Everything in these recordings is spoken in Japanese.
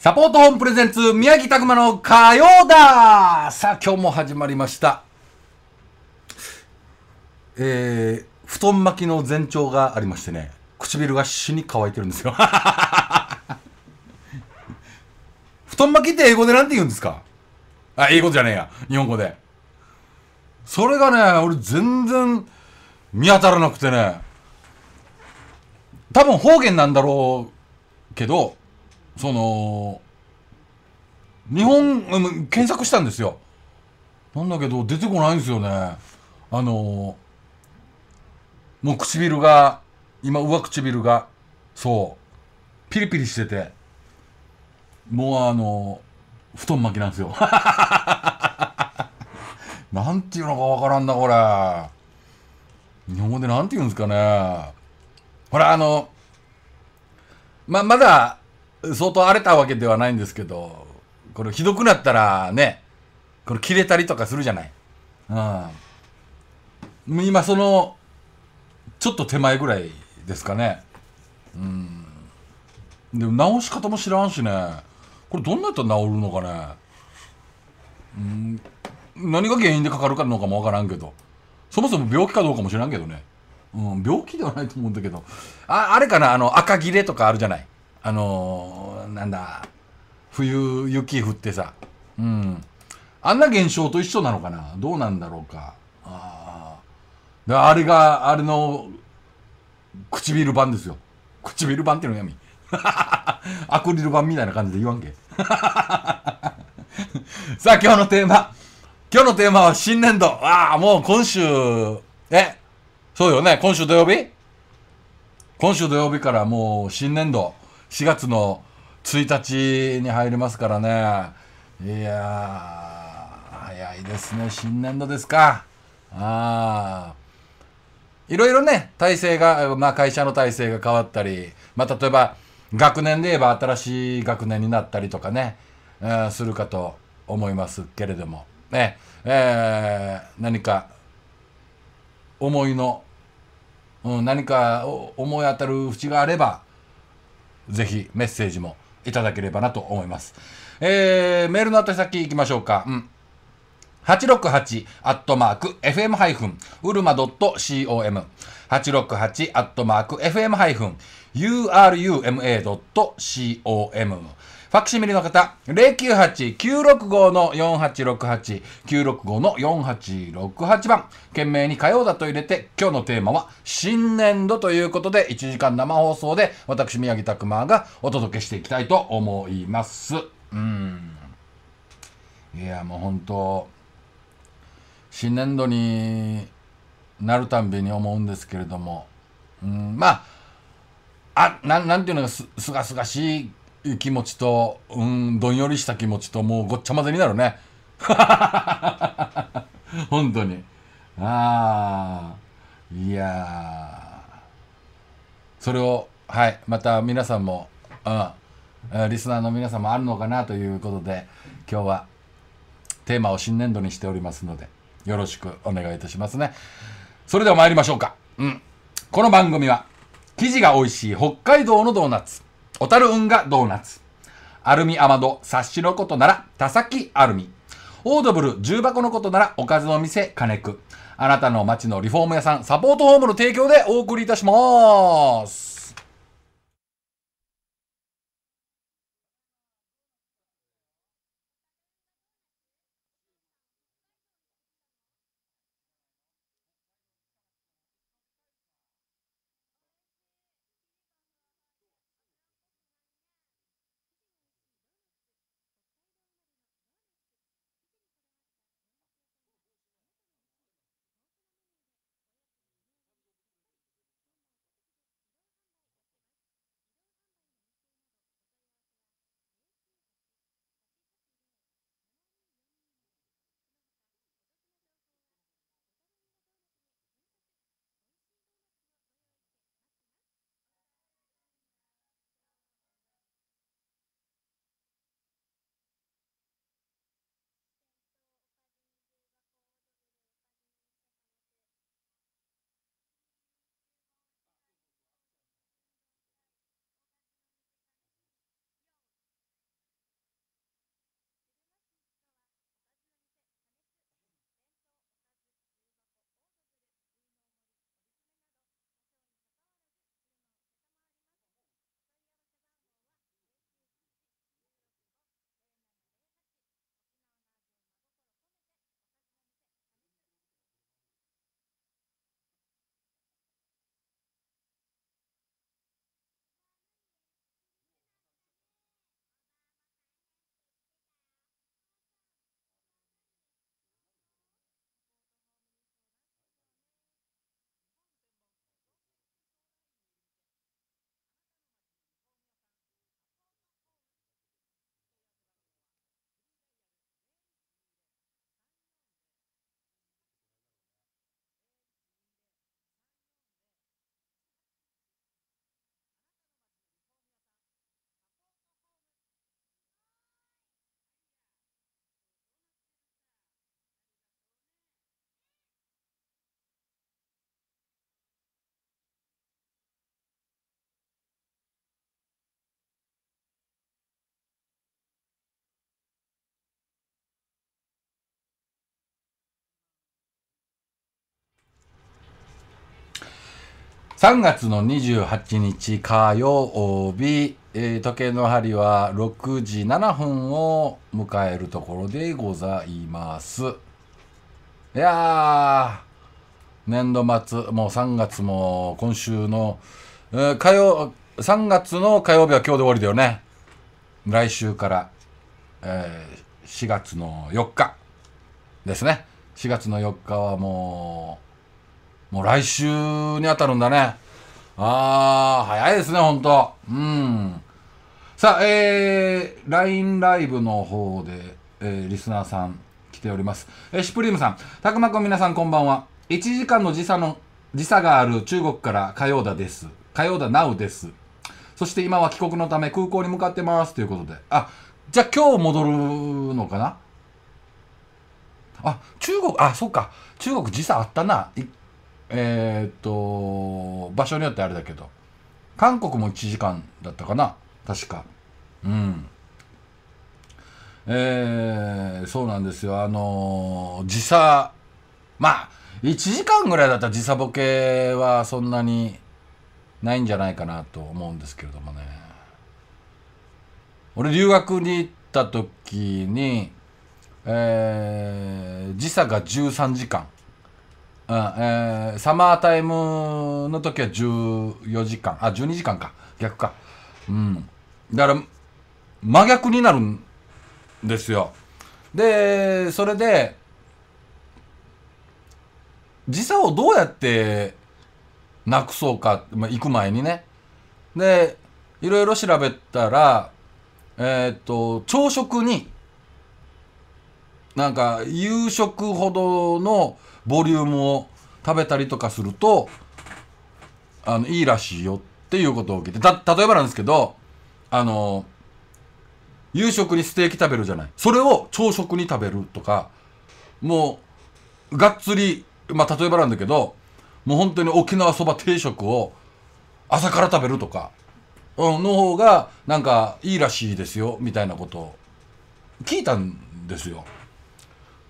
サポートホームプレゼンツ、宮城拓馬の火曜ださあ、今日も始まりました。えー、布団巻きの前兆がありましてね、唇が死に乾いてるんですよ。布団巻きって英語でなんて言うんですかあ、英語じゃねえや。日本語で。それがね、俺全然見当たらなくてね、多分方言なんだろうけど、その日本、うん、検索したんですよなんだけど出てこないんですよねあのもう唇が今上唇がそうピリピリしててもうあの布団巻きなんですよ なんていうのかわからんなこれ日本語でなんて言うんですかねほらあのままだ相当荒れたわけではないんですけど、これひどくなったらね、これ切れたりとかするじゃない。うん。今その、ちょっと手前ぐらいですかね。うん。でも直し方も知らんしね。これどんなやったら治るのかね。うん。何が原因でかかるかのかもわからんけど。そもそも病気かどうかも知らんけどね。うん、病気ではないと思うんだけど。あ、あれかなあの、赤切れとかあるじゃない。あのー、なんだ冬雪降ってさ、うん、あんな現象と一緒なのかなどうなんだろうかあああれがあれの唇版ですよ唇版っていうの闇 アクリル版みたいな感じで言わんけ さあ今日のテーマ今日のテーマは新年度ああもう今週えそうよね今週土曜日今週土曜日からもう新年度4月の1日に入りますからねいや早いですね新年度ですかあいろいろね体制が、まあ、会社の体制が変わったりまあ例えば学年で言えば新しい学年になったりとかね、えー、するかと思いますけれどもねえー、何か思いの、うん、何か思い当たる節があればぜひメッセージもいただければなと思います。えー、メールの宛先行きましょうか。うん868アットマーク FM ハイフンウルマ .com 868アットマーク FM ハイフン uruma.com ファクシミリの方、098-965-4868、965-4868番、懸命に火曜だと入れて、今日のテーマは、新年度ということで、1時間生放送で、私、宮城拓馬がお届けしていきたいと思います。うん。いや、もう本当新年度になるたんびに思うんですけれども、うん、まああななんていうのすすがすがしい気持ちと、うん、どんよりした気持ちともうごっちゃ混ぜになるね 本当にああいやそれをはいまた皆さんも、うん、リスナーの皆さんもあるのかなということで今日はテーマを新年度にしておりますので。よろしくお願いいたしますねそれでは参りましょうかうんこの番組は生地が美味しい北海道のドーナツ小樽運河ドーナツアルミアマド察しのことなら田崎アルミオードブル重箱のことならおかずの店金くあなたの街のリフォーム屋さんサポートホームの提供でお送りいたします3月の28日火曜日、えー、時計の針は6時7分を迎えるところでございます。いや年度末、もう3月も今週の、えー、火曜、3月の火曜日は今日で終わりだよね。来週から、えー、4月の4日ですね。4月の4日はもう、もう来週に当たるんだね。ああ、早いですね、ほんと。うん。さあ、えー、LINE ライブの方で、えー、リスナーさん来ております。えー、シュプリームさん、たくまくん皆さんこんばんは。1時間の時差の、時差がある中国から火曜だです。火曜だなうです。そして今は帰国のため空港に向かってますということで。あ、じゃあ今日戻るのかなあ、中国、あ、そっか。中国時差あったな。えっ、と場所によってあれだけど韓国も1時間だったかな確かうんえー、そうなんですよあのー、時差まあ1時間ぐらいだったら時差ボケはそんなにないんじゃないかなと思うんですけれどもね俺留学に行った時に、えー、時差が13時間うんえー、サマータイムの時は14時間あ12時間か逆かうんだから真逆になるんですよでそれで時差をどうやってなくそうか、まあ、行く前にねでいろいろ調べたらえー、っと朝食になんか夕食ほどのボリュームを食べたりとかするとあのいいらしいよっていうことを受けてた例えばなんですけどあの夕食にステーキ食べるじゃないそれを朝食に食べるとかもうがっつりまあ例えばなんだけどもう本当に沖縄そば定食を朝から食べるとか、うん、の方がなんかいいらしいですよみたいなことを聞いたんですよ。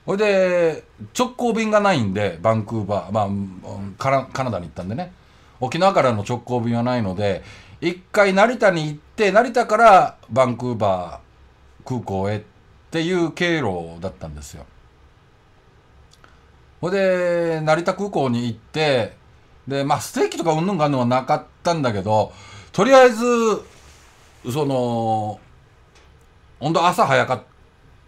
ほいで直行便がないんでバンクーバー、まあ、カナカナダに行ったんでね沖縄からの直行便はないので一回成田に行って成田からバンクーバー空港へっていう経路だったんですよ。ほいで成田空港に行ってでまあステーキとかうんぬんがあるのはなかったんだけどとりあえずその本当朝早かっ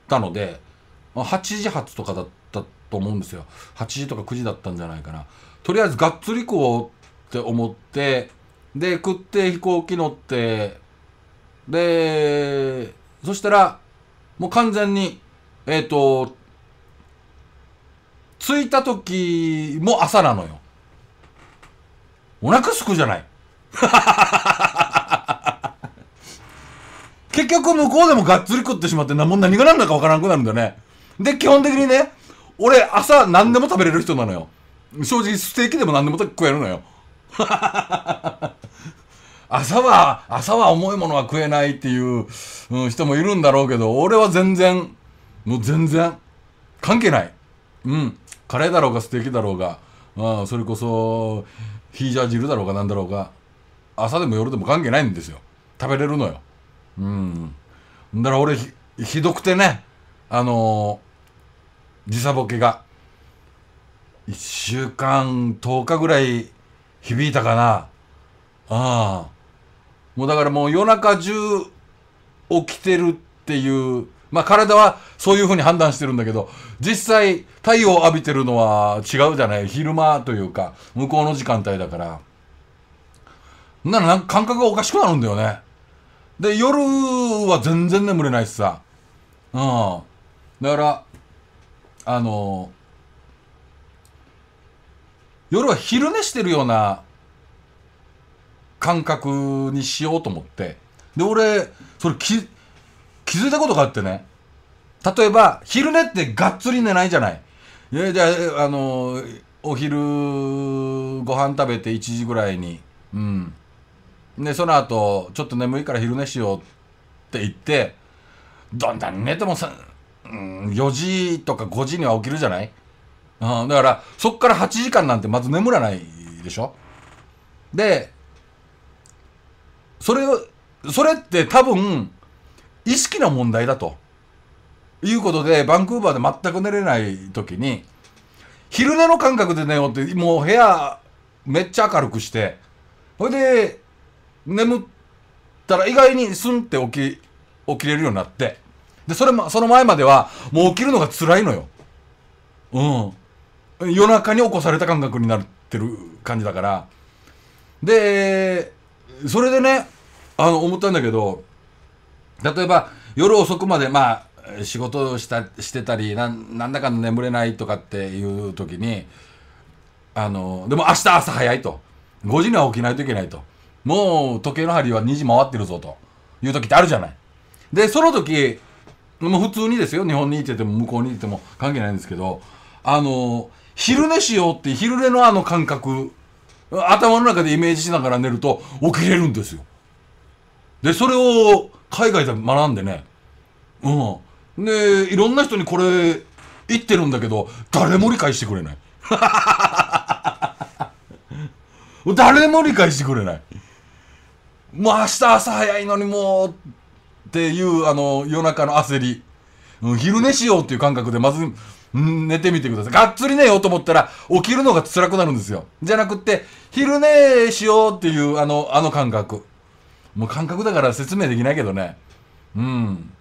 たので。8時発とかだったと思うんですよ8時とか9時だったんじゃないかなとりあえずがっつりこうって思ってで食って飛行機乗ってでそしたらもう完全にえっ、ー、と着いた時も朝なのよお腹すくじゃない 結局向こうでもがっつり食ってしまって何も何が何だか分からなくなるんだよねで、基本的にね、俺、朝何でも食べれる人なのよ。正直、ステーキでも何でも食えるのよ。朝は、朝は重いものは食えないっていう、うん、人もいるんだろうけど、俺は全然、もう全然、関係ない。うん。カレーだろうが、ステーキだろうが、あそれこそ、ヒージャー汁だろうが、なんだろうが、朝でも夜でも関係ないんですよ。食べれるのよ。うん。だから俺ひ、ひどくてね、あのー、時差ボケが1週間10日ぐらい響いたかなああもうだからもう夜中中起きてるっていうまあ体はそういうふうに判断してるんだけど実際太陽を浴びてるのは違うじゃない昼間というか向こうの時間帯だからならなんか感覚がおかしくなるんだよねで夜は全然眠れないしさうんだからあの夜は昼寝してるような感覚にしようと思ってで俺それ気気づいたことがあってね例えば昼寝ってがっつり寝ないじゃないいやじゃああのお昼ご飯食べて1時ぐらいにうんでその後ちょっと眠いから昼寝しようって言ってどんなに寝てもさ、4時とか5時には起きるじゃないうん、だから、そっから8時間なんてまず眠らないでしょで、それを、それって多分、意識の問題だと。いうことで、バンクーバーで全く寝れない時に、昼寝の感覚で寝ようって、もう部屋めっちゃ明るくして、ほいで、眠ったら意外にスンって起き、起きれるようになって。で、それも、その前までは、もう起きるのが辛いのよ。うん。夜中に起こされた感覚になってる感じだから。で、それでね、あの、思ったんだけど、例えば、夜遅くまで、まあ、仕事をしたしてたりなんなんだか眠れないとかっていう時にあのでも明日朝早いと5時には起きないといけないともう時計の針は2時回ってるぞという時ってあるじゃないでその時もう普通にですよ日本にいてても向こうにいても関係ないんですけどあの昼寝しようって昼寝のあの感覚頭の中でイメージしながら寝ると起きれるんですよ。でそれを海外で学んでねうんでいろんな人にこれ言ってるんだけど誰も理解してくれない 誰も理解してくれないもう明日朝早いのにもうっていうあの夜中の焦り、うん、昼寝しようっていう感覚でまず、うん、寝てみてくださいがっつり寝ようと思ったら起きるのが辛くなるんですよじゃなくって昼寝しようっていうあのあの感覚もう感覚だから説明できないけどねうん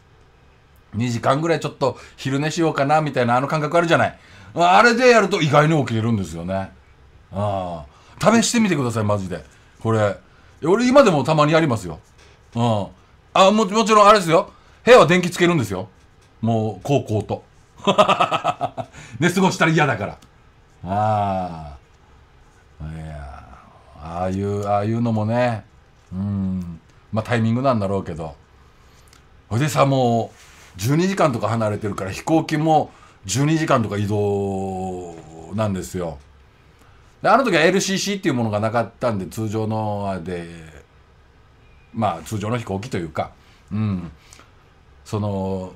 2時間ぐらいちょっと昼寝しようかなみたいなあの感覚あるじゃないあれでやると意外に起きれるんですよねああ試してみてくださいマジでこれ俺今でもたまにやりますようんあももちろんあれですよ部屋は電気つけるんですよもう高校と 寝過ごしたら嫌だからああああいうああいうのもねうんまあタイミングなんだろうけどほいでさもう12時間とか離れてるから飛行機も12時間とか移動なんですよであの時は LCC っていうものがなかったんで通常のでまあ通常の飛行機というか、うん、その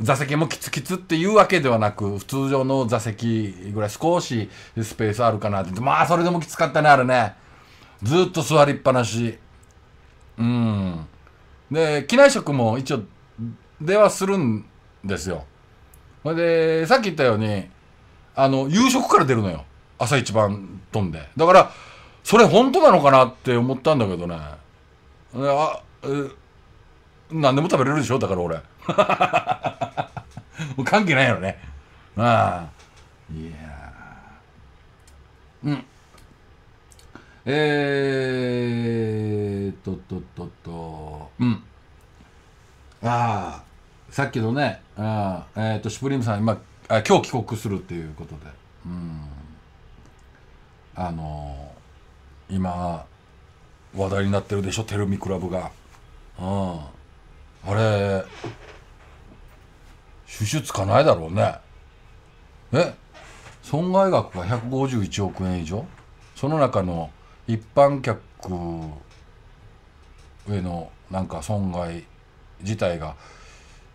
座席もキツキツっていうわけではなく通常の座席ぐらい少しスペースあるかなってまあそれでもきつかったねあれねずっと座りっぱなしうんで機内食も一応ではするんですよほいでさっき言ったようにあの夕食から出るのよ朝一番飛んでだからそれ本当なのかなって思ったんだけどねあ何でも食べれるでしょだから俺 もう関係ないよねああいやうんえー、っととととうんああさっきのねあえー、っとシュプリームさん今あ今日帰国するっていうことでうんあのー、今話題になってるでしょテルミクラブがああれ収集つかないだろうねえ損害額が151億円以上その中の一般客へのなんか損害自体が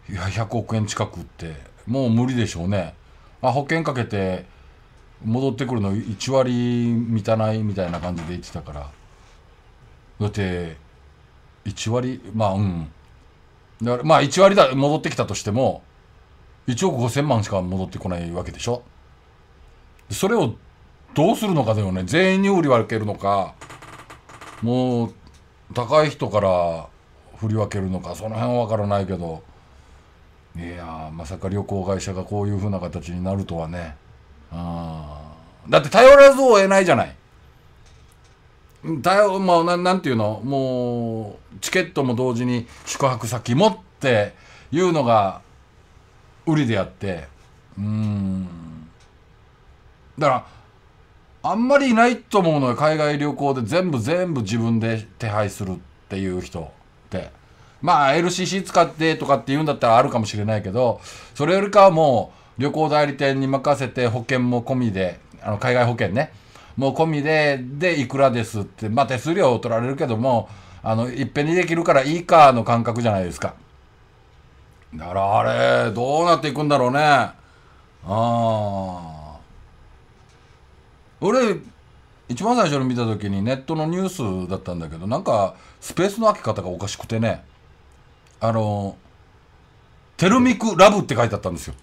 いや100億円近くってもう無理でしょうねあ保険かけて戻ってくるの1割満たないみたいな感じで言ってたからだって1割まあうんだからまあ1割だ戻ってきたとしても1億5,000万しか戻ってこないわけでしょそれをどうするのかだよね全員に売り分けるのかもう高い人から振り分けるのかその辺は分からないけどいやまさか旅行会社がこういうふうな形になるとはねあだって頼らずを得ないじゃないだよまあななんていうのもうチケットも同時に宿泊先もっていうのが売りであってうんだからあんまりいないと思うのよ海外旅行で全部全部自分で手配するっていう人ってまあ LCC 使ってとかって言うんだったらあるかもしれないけどそれよりかはもう旅行代理店に任せて保険も込みであの海外保険ねもう込みで、で、いくらですって、まあ手数料を取られるけども、あの、いっぺんにできるからいいかの感覚じゃないですか。だからあれ、どうなっていくんだろうね。ああ。俺、一番最初に見た時にネットのニュースだったんだけどなんかスペースの開け方がおかしくてねあの「テルミクラブ」って書いてあったんですよ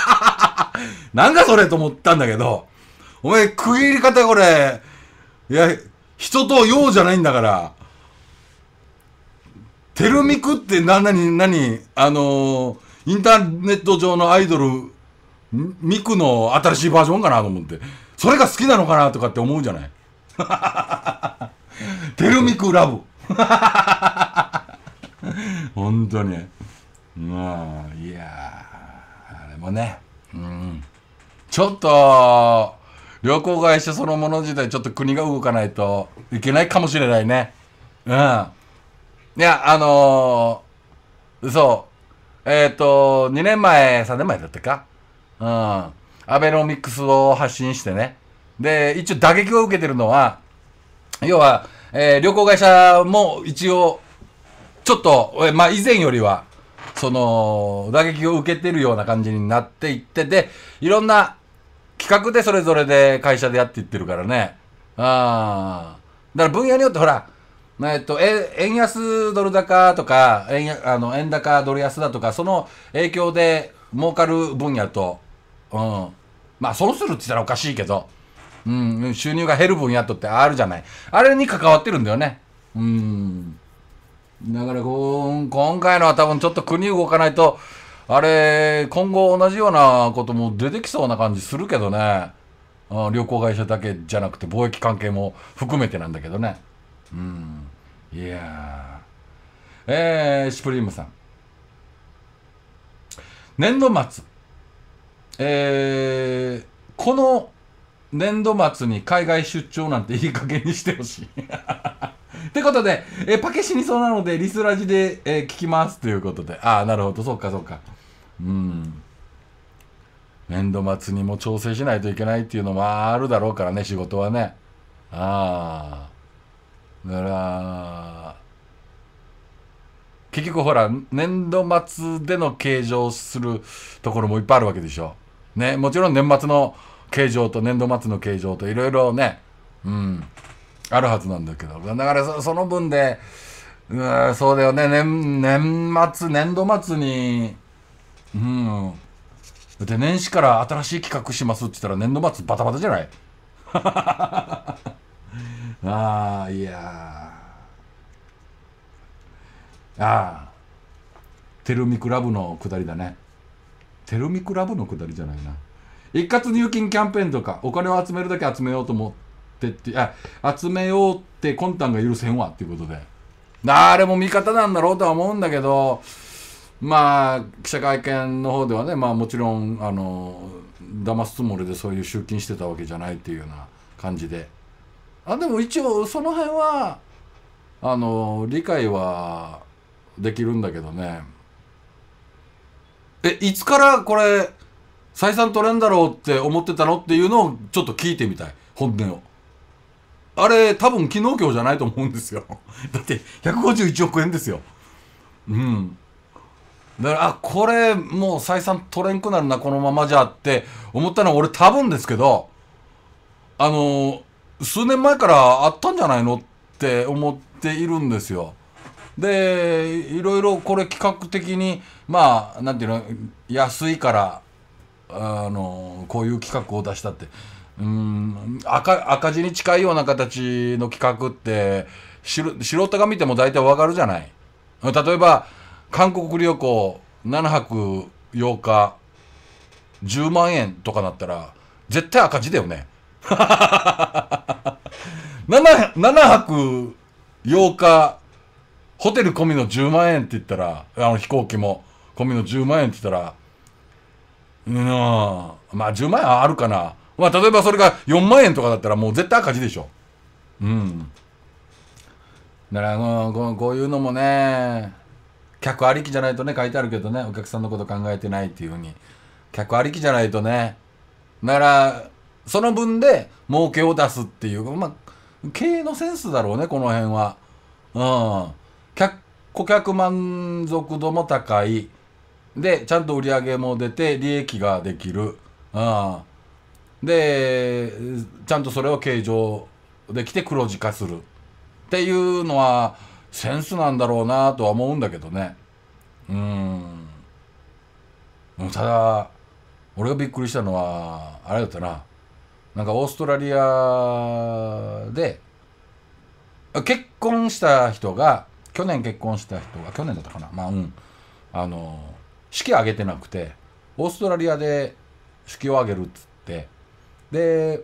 なんかそれと思ったんだけどお前、区切り方これ。いや、人と用じゃないんだから。てるみくって何、何、何、あのー、インターネット上のアイドル、ミクの新しいバージョンかなと思って。それが好きなのかなとかって思うじゃない。てるみくラブ。本当に。まあ、いやあれもね。うん。ちょっと、旅行会社そのもの自体ちょっと国が動かないといけないかもしれないねうんいやあのー、そうえっ、ー、と2年前3年前だったかうんアベノミクスを発信してねで一応打撃を受けてるのは要は、えー、旅行会社も一応ちょっと、まあ、以前よりはその打撃を受けてるような感じになっていってでいろんな企画でそれぞれで会社でやっていってるからね。あだから分野によってほら、えっと、え円安ドル高とか円あの円高ドル安だとかその影響で儲かる分野と、うん、まあ損するって言ったらおかしいけど、うん、収入が減る分野とってあるじゃないあれに関わってるんだよねうんだからこ今回のは多分ちょっと国動かないとあれ、今後同じようなことも出てきそうな感じするけどね。あ旅行会社だけじゃなくて、貿易関係も含めてなんだけどね。うん。いやー。えー、シュプリームさん。年度末。えー、この年度末に海外出張なんていい加減にしてほしい。ってことで、えー、パケ死にそうなので、リスラジで、えー、聞きますということで。ああ、なるほど、そっかそっか。うん年度末にも調整しないといけないっていうのもあるだろうからね仕事はねああだから結局ほら年度末での計上するところもいっぱいあるわけでしょねもちろん年末の計上と年度末の計上といろいろね、うん、あるはずなんだけど、だからその分で、うん、そうだよね、年、年末、年度末に、うんで年始から新しい企画しますって言ったら年度末バタバタじゃない ああいやああテルミクラブのくだりだねテルミクラブのくだりじゃないな一括入金キャンペーンとかお金を集めるだけ集めようと思ってってあ集めようって魂胆が許せんわっていうことであれも味方なんだろうとは思うんだけどまあ記者会見の方ではね、まあ、もちろんあの騙すつもりでそういう集金してたわけじゃないっていうような感じであでも一応その辺はあの理解はできるんだけどねえいつからこれ採算取れんだろうって思ってたのっていうのをちょっと聞いてみたい本音を。あれ多分昨日今日じゃないと思うんですよ。だって151億円ですよ。うん。だからあこれもう採算取れんくなるなこのままじゃって思ったのは俺多分ですけどあの数年前からあったんじゃないのって思っているんですよ。でいろいろこれ企画的にまあなんていうの安いからあのこういう企画を出したってうん赤赤字に近いような形の企画ってる素人が見ても大体わかるじゃない。例えば韓国旅行7泊8日10万円とかなったら絶対赤字だよね 7, 7 泊8日ホテル込みの10万円って言ったらあの飛行機も込みの10万円って言ったらうんまあ10万円あるかなまあ例えばそれが4万円とかだったらもう絶対赤字でしょうんだからこうこういうのもね客ありきじゃないとね書いてあるけどねお客さんのこと考えてないっていうふうに客ありきじゃないとねだからその分で儲けを出すっていうまあ経営のセンスだろうねこの辺はうん客顧客満足度も高いでちゃんと売り上げも出て利益ができるうんでちゃんとそれを計上できて黒字化するっていうのはセンスなんだろうなとは思うんだけどねうんただ俺がびっくりしたのはあれだったななんかオーストラリアで結婚した人が去年結婚した人が去年だったかなまあうんあの式挙げてなくてオーストラリアで式を挙げるっつってで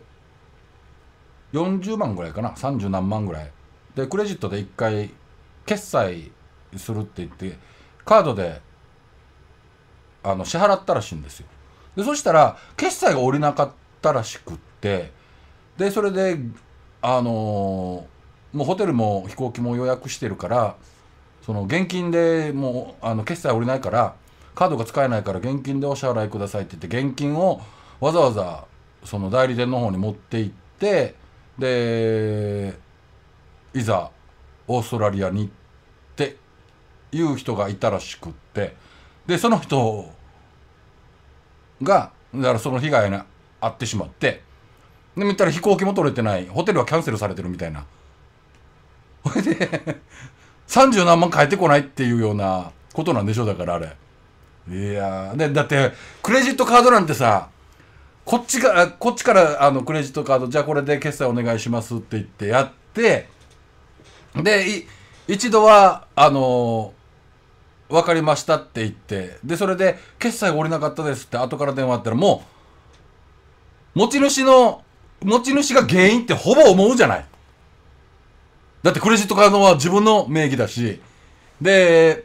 40万ぐらいかな30何万ぐらいでクレジットで1回決済するって言ってカードであの支払ったらしいんですよでそしたら決済が下りなかったらしくってでそれであのー、もうホテルも飛行機も予約してるからその現金でもうあの決済下りないからカードが使えないから現金でお支払いくださいって言って現金をわざわざその代理店の方に持って行ってでいざオーストラリアにっていう人がいたらしくってでその人がだからその被害に遭ってしまってで見たら飛行機も取れてないホテルはキャンセルされてるみたいなそれ で30何万返ってこないっていうようなことなんでしょだからあれいやでだってクレジットカードなんてさこっちがこっちからあのクレジットカードじゃあこれで決済お願いしますって言ってやってで一度はあのー、かりましたって言ってでそれで決済が降りなかったですって後から電話あったらもう持ち主の持ち主が原因ってほぼ思うじゃないだってクレジットカードは自分の名義だしで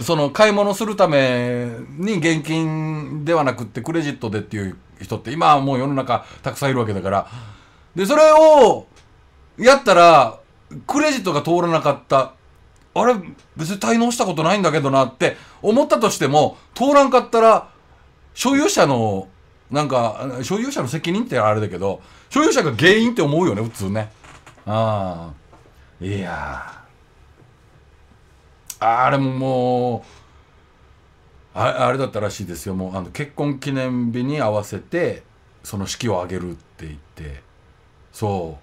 その買い物するために現金ではなくってクレジットでっていう人って今はもう世の中たくさんいるわけだからでそれをやったらクレジットが通らなかったあれ別に滞納したことないんだけどなって思ったとしても通らんかったら所有者のなんか所有者の責任ってあれだけど所有者が原因って思うよね普通ねああいやあれももうああれだったらしいですよもうあの結婚記念日に合わせてその式を挙げるって言ってそ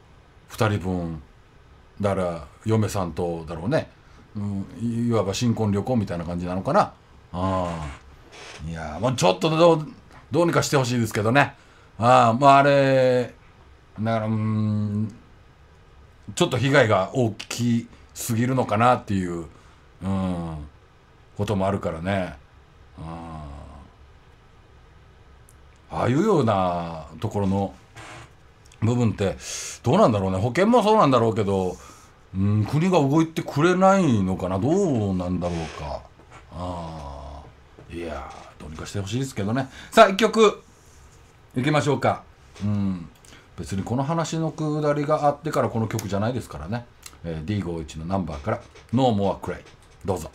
う2人分だから嫁さんとだろうね、うん、いわば新婚旅行みたいな感じなのかなあいやもうちょっとどうどうにかしてほしいですけどねあまああれだからうんちょっと被害が大きすぎるのかなっていう、うん、こともあるからね、うん、ああいうようなところの部分ってどうなんだろうね保険もそうなんだろうけどうん、国が動いてくれないのかなどうなんだろうかあいやどうにかしてほしいですけどねさあ1曲いきましょうかうん別にこの話のくだりがあってからこの曲じゃないですからね、えー、D51 のナンバーから「No More Cry」どうぞ。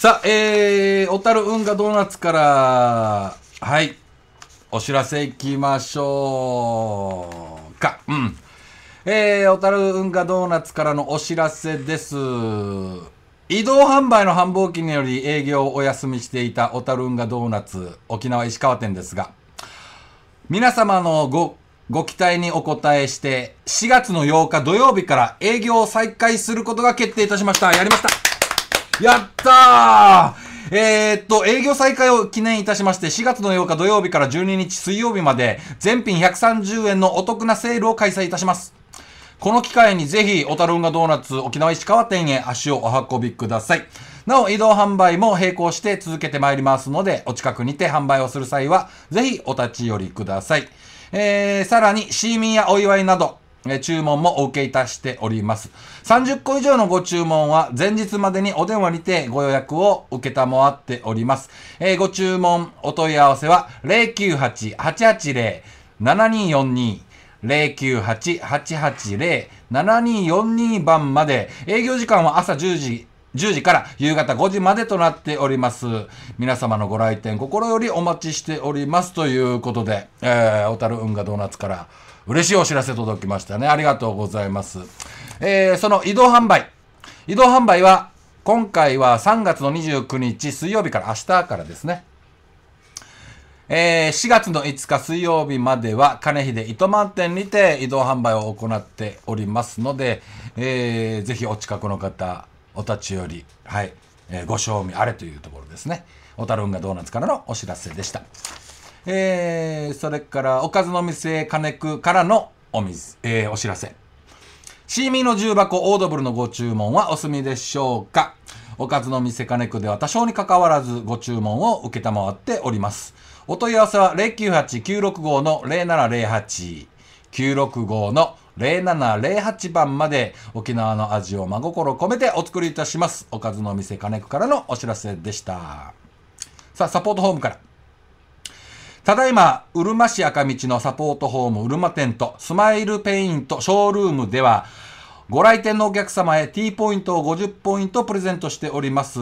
さあ、えー、小樽運河ドーナツから、はい、お知らせいきましょうか。うん。えー、小樽運河ドーナツからのお知らせです。移動販売の繁忙期により営業をお休みしていた小樽運河ドーナツ沖縄石川店ですが、皆様のご、ご期待にお応えして、4月の8日土曜日から営業を再開することが決定いたしました。やりました。やったーえー、っと、営業再開を記念いたしまして、4月の8日土曜日から12日水曜日まで、全品130円のお得なセールを開催いたします。この機会にぜひ、小樽運河ドーナツ沖縄石川店へ足をお運びください。なお、移動販売も並行して続けてまいりますので、お近くにて販売をする際は、ぜひお立ち寄りください。えー、さらに、シーミンやお祝いなど、え注文もお受けいたしております。30個以上のご注文は前日までにお電話にてご予約を受けたもあっております。えー、ご注文、お問い合わせは098-880-7242 098-880-7242番まで、営業時間は朝10時10時から夕方5時までとなっております。皆様のご来店心よりお待ちしておりますということで、えー、小樽運河ドーナツから嬉しいお知らせ届きましたね。ありがとうございます。えー、その移動販売。移動販売は、今回は3月の29日水曜日から明日からですね。えー、4月の5日水曜日までは、金秀糸満店にて移動販売を行っておりますので、えー、ぜひお近くの方、お立ち寄り、はい、えー、ご賞味あれというところですね。小樽運河ドーナツからのお知らせでした。えー、それから、おかずの店金久からのお水、えー、お知らせ。シーミーの重箱オードブルのご注文はお済みでしょうかおかずの店金久では多少に関わらずご注文を承っております。お問い合わせは098-965の0708、965の0708番まで沖縄の味を真心込めてお作りいたします。おかずの店金子からのお知らせでした。さあ、サポートホームから。ただいま、うるま市赤道のサポートホームうるま店とスマイルペイントショールームでは、ご来店のお客様へ T ポイントを50ポイントプレゼントしております。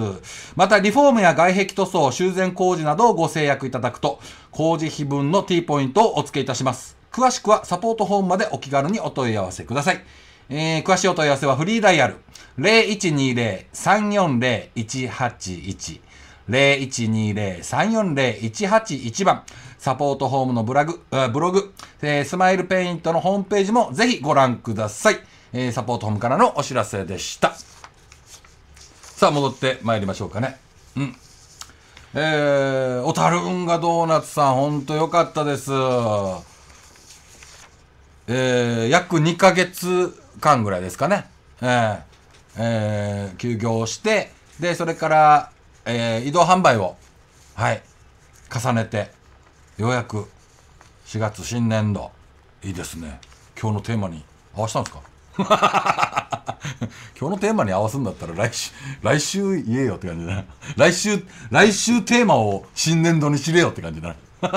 また、リフォームや外壁塗装、修繕工事などをご制約いただくと、工事費分の T ポイントをお付けいたします。詳しくはサポートホームまでお気軽にお問い合わせください。えー、詳しいお問い合わせはフリーダイヤル0120-340-181 0120-340-181番、サポートホームのブラグ、ブログ、えー、スマイルペイントのホームページもぜひご覧ください。えー、サポートホームからのお知らせでした。さあ、戻ってまいりましょうかね。うん。えー、小樽運河ドーナツさん、ほんとよかったです。えー、約2ヶ月間ぐらいですかね。えー、えー、休業して、で、それから、えー、移動販売を、はい、重ねて、ようやく4月新年度、いいですね。今日のテーマに合わせたんですか 今日のテーマに合わすんだったら来週、来週言えよって感じだな。来週、来週テーマを新年度に知れよって感じだな。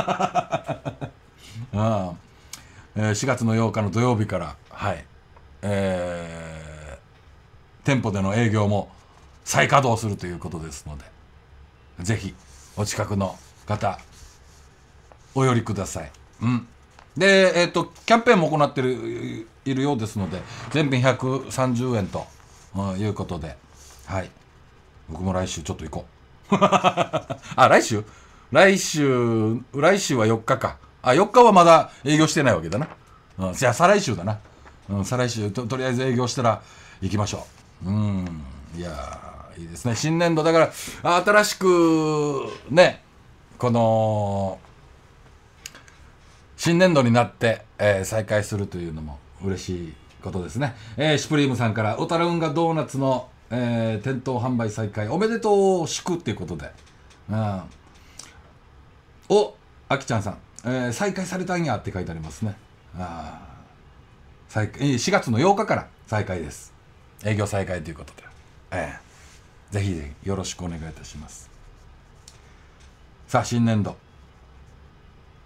あえ4月の8日の土曜日から、はい、えー、店舗での営業も再稼働するということですので。ぜひお近くの方お寄りください。うんで、えーと、キャンペーンも行ってるいるようですので全品130円と、うん、いうことで、はい、僕も来週ちょっと行こう あ来週来週来週は4日かあ4日はまだ営業してないわけだな、うん、じゃあ再来週だな、うん、再来週ととりあえず営業したら行きましょううんいやいいですね。新年度、だから、新しく、ね、この、新年度になって、えー、再開するというのも嬉しいことですね。えー、シュプリームさんから、小樽運河ドーナツの、えー、店頭販売再開、おめでとう祝っていうことで。うん。お、あきちゃんさん、えー、再開されたんやって書いてありますね。あ再4月の8日から再開です。営業再開ということで。ええーぜひぜひよろしくお願いいたしますさあ新年度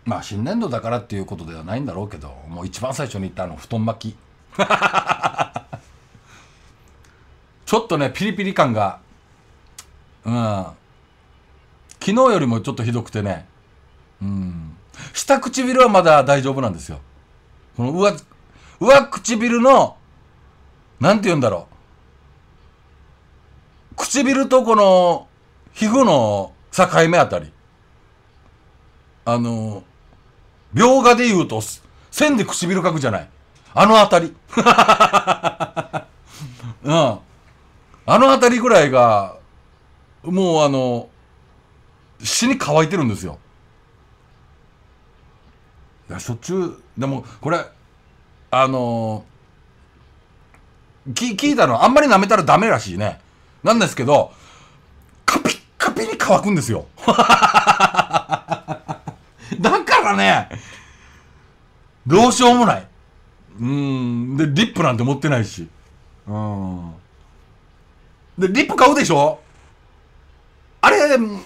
まあ新年度だからっていうことではないんだろうけどもう一番最初に言ったあの布団巻き ちょっとねピリピリ感がうん昨日よりもちょっとひどくてねうん下唇はまだ大丈夫なんですよこの上上唇のなんて言うんだろう唇とこの皮膚の境目あたり。あの、描画で言うと、線で唇描くじゃない。あのあたり。うん。あのあたりぐらいが、もうあの、死に乾いてるんですよ。いや、しょっちゅう、でも、これ、あの聞いたの、あんまり舐めたらダメらしいね。なんですけど、カピッカピに乾くんですよ。だからね、どうしようもない。うん。で、リップなんて持ってないし。うん。で、リップ買うでしょあれ、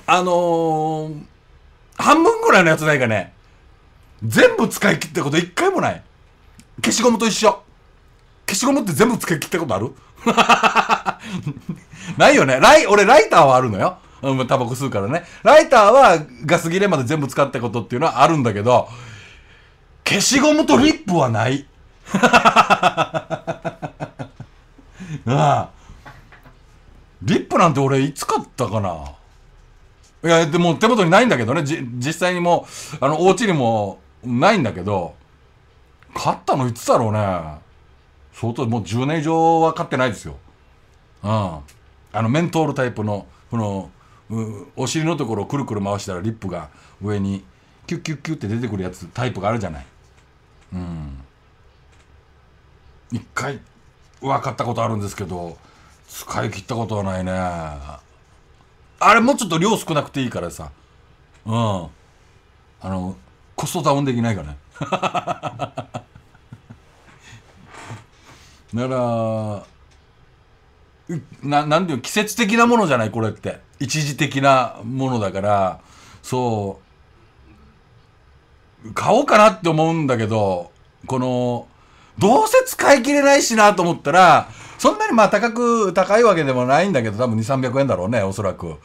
あのー、半分ぐらいのやつないかね。全部使い切ったこと一回もない。消しゴムと一緒。消しゴムって全部使い切ったことあるないよね。ライ、俺ライターはあるのよ。うん、タバコ吸うからね。ライターはガス切れまで全部使ったことっていうのはあるんだけど、消しゴムとリップはない。な あ。リップなんて俺いつ買ったかな。いや、でも手元にないんだけどね。じ、実際にもう、あの、お家にもないんだけど、買ったのいつだろうね。相当、もう10年以上は買ってないですよ。あのメントールタイプのこのお尻のところをくるくる回したらリップが上にキュッキュッキュッって出てくるやつタイプがあるじゃないうん一回分かったことあるんですけど使い切ったことはないねあれもうちょっと量少なくていいからさうんあのコストダウンできないかね ならななんていう季節的なものじゃないこれって一時的なものだからそう買おうかなって思うんだけどこのどうせ使い切れないしなと思ったらそんなにまあ高く高いわけでもないんだけど多分2300円だろうねおそらく、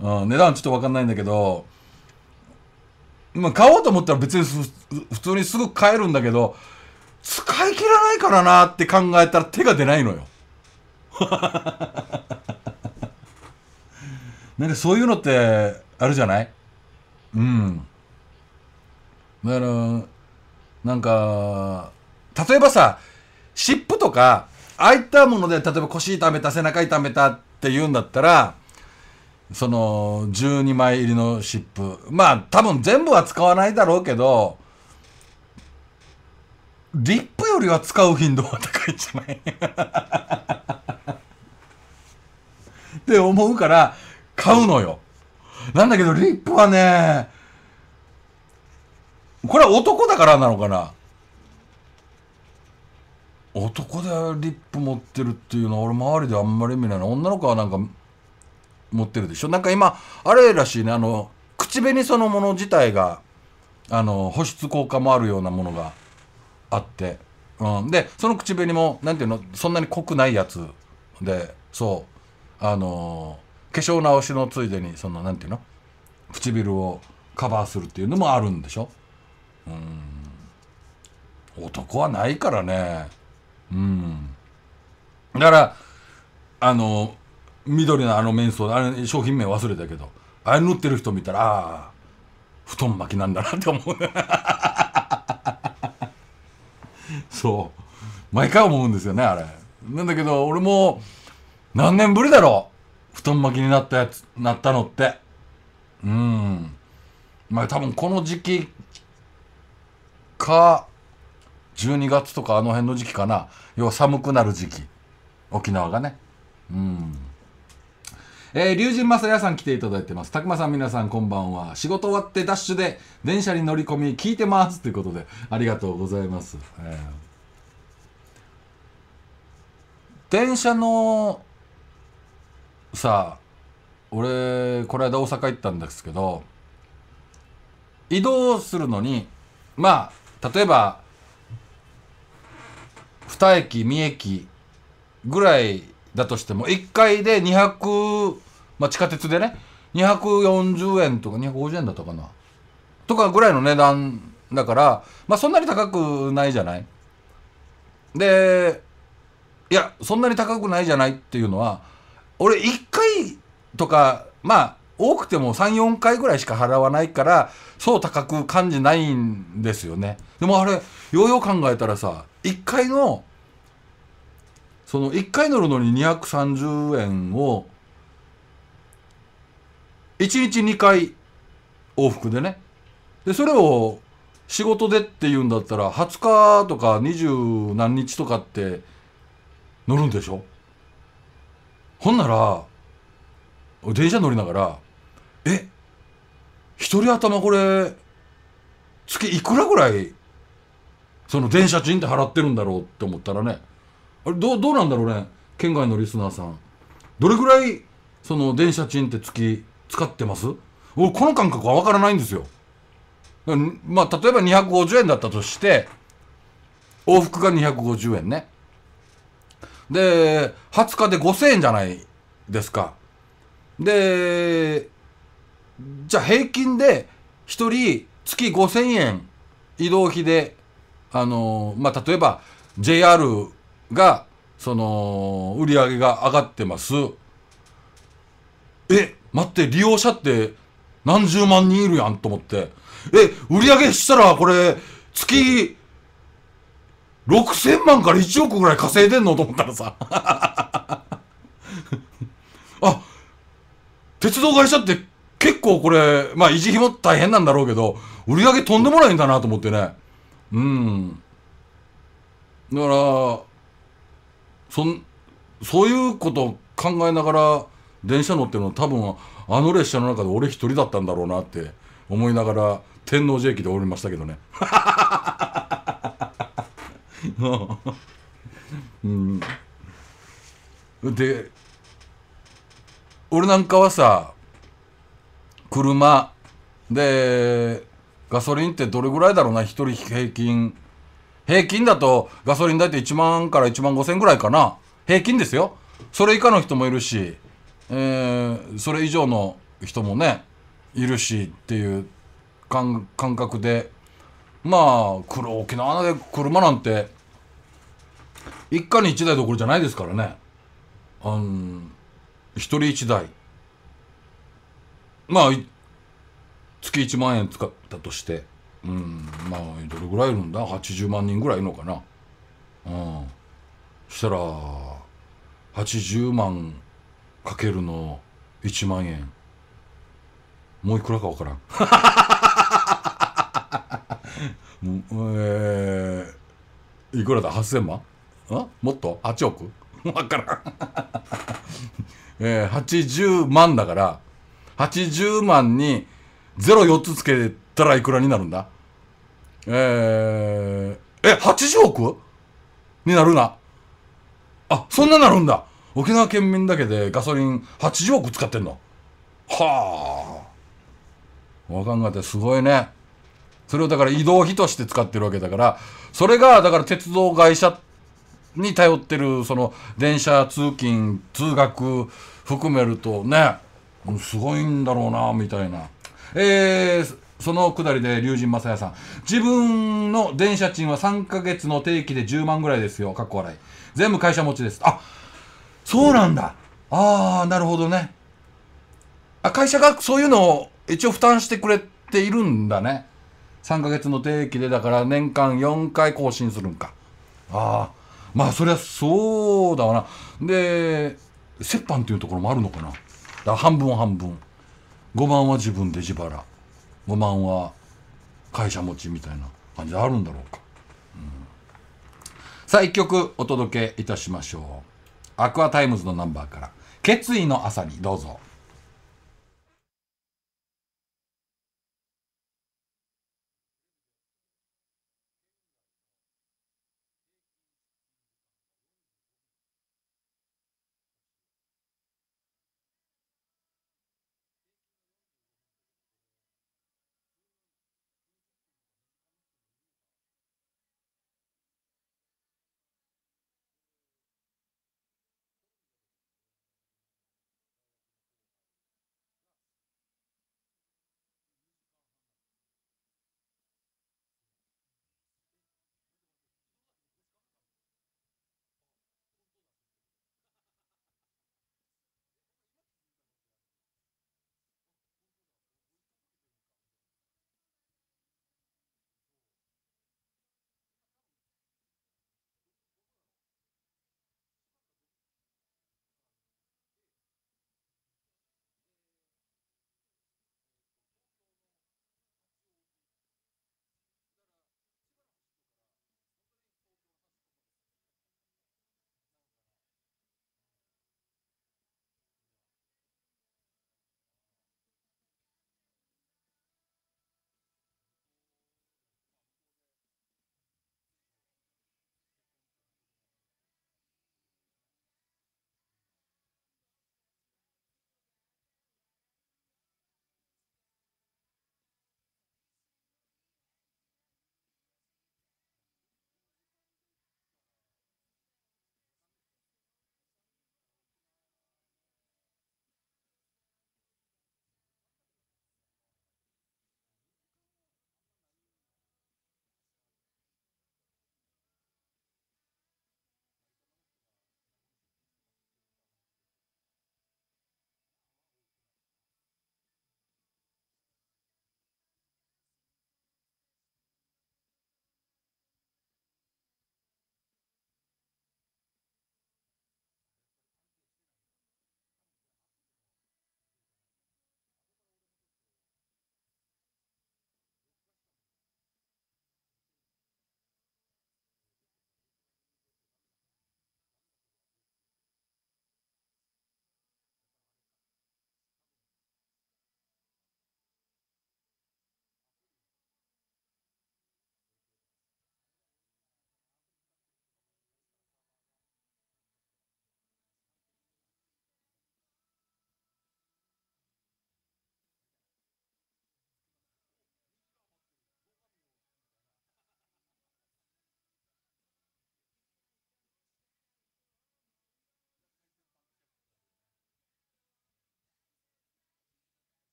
うん、値段ちょっと分かんないんだけどまあ買おうと思ったら別に普通にすぐ買えるんだけど使い切らないからなって考えたら手が出ないのよ なんかそういうのってあるじゃないうんだからなんか例えばさ湿布とかああいったもので例えば腰痛めた背中痛めたって言うんだったらその12枚入りの湿布まあ多分全部は使わないだろうけどリップよりは使う頻度は高いんじゃないって思うから買うのよ。なんだけど、リップはね、これは男だからなのかな男でリップ持ってるっていうのは俺周りであんまり見ないな女の子はなんか持ってるでしょなんか今あれらしいねあの口紅そのもの自体があの保湿効果もあるようなものがあって、うん、でその口紅も何ていうのそんなに濃くないやつでそうあの化粧直しのついでにそのなんていうの唇をカバーするっていうのもあるんでしょうん男はないからねうんだからあの緑のあの面相あれ商品名忘れたけどあれ塗ってる人見たらああ布団巻きなんだなって思う そう毎回思うんですよねあれなんだけど俺も何年ぶりだろう布団巻きになったやつ、なったのって。うん。まあ多分この時期か、12月とかあの辺の時期かな。要は寒くなる時期。沖縄がね。うん。えー、龍神正也さん来ていただいてます。たくまさん皆さんこんばんは。仕事終わってダッシュで電車に乗り込み聞いてますということでありがとうございます。えー、電車のさあ俺この間大阪行ったんですけど移動するのにまあ例えば2駅三駅ぐらいだとしても1回で200、まあ、地下鉄でね240円とか250円だったかなとかぐらいの値段だからまあそんなに高くないじゃないでいやそんなに高くないじゃないっていうのは俺1回とかまあ多くても34回ぐらいしか払わないからそう高く感じないんですよねでもあれようよう考えたらさ1回のその1回乗るのに230円を1日2回往復でねでそれを仕事でっていうんだったら20日とか20何日とかって乗るんでしょほんなら電車乗りながら「え一人頭これ月いくらぐらいその電車賃って払ってるんだろう?」って思ったらねあれどどうなんだろうね県外のリスナーさんどれぐらいその電車賃って月使ってます俺この感覚は分からないんですよ。まあ例えば250円だったとして往復が250円ね。で、20日で5000円じゃないですか。で、じゃあ平均で1人月5000円移動費で、あの、まあ、例えば JR が、その、売り上げが上がってます。え、待って、利用者って何十万人いるやんと思って。え、売り上げしたらこれ、月6000万から1億ぐらい稼いでんのと思ったらさ あ、鉄道会社って結構これ、まあ維持費も大変なんだろうけど、売り上げとんでもないんだなと思ってね。うん。だから、そん、そういうことを考えながら電車乗ってるの多分あの列車の中で俺一人だったんだろうなって思いながら天王寺駅で降りましたけどね。うんで俺なんかはさ車でガソリンってどれぐらいだろうな1人平均平均だとガソリン代って1万から1万5千ぐらいかな平均ですよそれ以下の人もいるし、えー、それ以上の人もねいるしっていう感覚でまあ黒沖縄で車なんて一家に一台どころじゃないですからねあの一人一台まあ月1万円使ったとしてうんまあどれぐらいいるんだ80万人ぐらいいるのかなうんそしたら80万かけるの1万円もういくらか分からん えー、いくらだ8000万もっと ?8 億分 からん えー、80万だから、80万に04つつけたらいくらになるんだえー、え、80億になるな。あ、そんななるんだ。沖縄県民だけでガソリン80億使ってんの。はあ。わかんがってすごいね。それをだから移動費として使ってるわけだから、それがだから鉄道会社ってに頼ってるその電車通勤通学含めるとねすごいんだろうなみたいな。えー、そのくだりで龍神正也さん自分の電車賃は3ヶ月の定期で10万ぐらいですよかっこ笑い全部会社持ちですあそうなんだ、うん、ああなるほどねあ会社がそういうのを一応負担してくれているんだね3ヶ月の定期でだから年間4回更新するんかああまあそりゃそうだわなで折半っていうところもあるのかなだ半分半分5万は自分で自腹5万は会社持ちみたいな感じであるんだろうか、うん、さあ一曲お届けいたしましょうアクアタイムズのナンバーから「決意の朝に」どうぞ。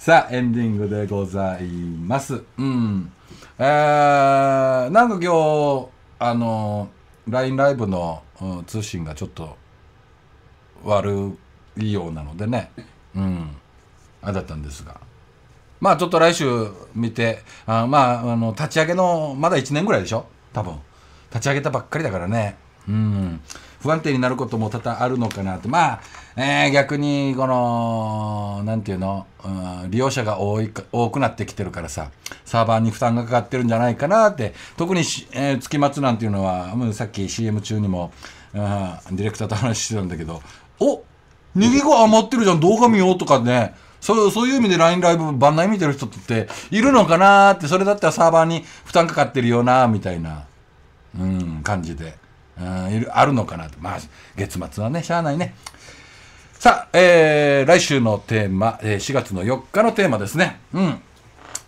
さあ、エンディングでございます。うん。えー、なんか今日、あの、LINE ライブの、うん、通信がちょっと悪いようなのでね、うん、あれだったんですが。まあちょっと来週見て、あまあ、あの、立ち上げの、まだ1年ぐらいでしょ多分。立ち上げたばっかりだからね。うん。不安定になることも多々あるのかなって、まあ、えー、逆にこのなんていうの、うん、利用者が多い多くなってきてるからさサーバーに負担がかかってるんじゃないかなって特に、えー、月末なんていうのはもうさっき CM 中にも、うん、ディレクターと話してたんだけどお逃げ子余ってるじゃん動画見ようとかねそうそういう意味で LINE ライブ番内見てる人っているのかなってそれだったらサーバーに負担かかってるよなみたいな、うん、感じで。うん、あるのかなと。まあ、月末はね、しゃあないね。さあ、えー、来週のテーマ、えー、4月の4日のテーマですね。うん。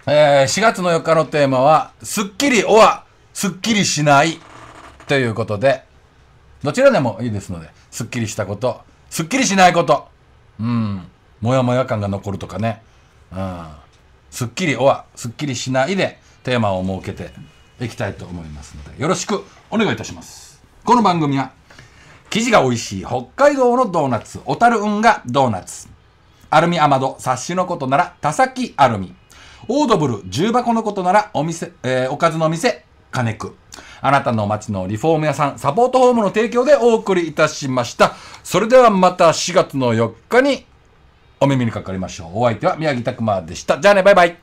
えー、4月の4日のテーマは、すっきりおは、すっきりしない。ということで、どちらでもいいですので、すっきりしたこと、すっきりしないこと、うん、もやもや感が残るとかね、うん、すっきりおは、すっきりしないで、テーマを設けていきたいと思いますので、よろしくお願いいたします。この番組は、生地が美味しい北海道のドーナツ、小樽運河ドーナツ。アルミアマド、冊子のことなら、田崎アルミ。オードブル、重箱のことなら、お店、えー、おかずの店、金久。あなたの街のリフォーム屋さん、サポートホームの提供でお送りいたしました。それではまた4月の4日にお耳にかかりましょう。お相手は宮城拓馬でした。じゃあね、バイバイ。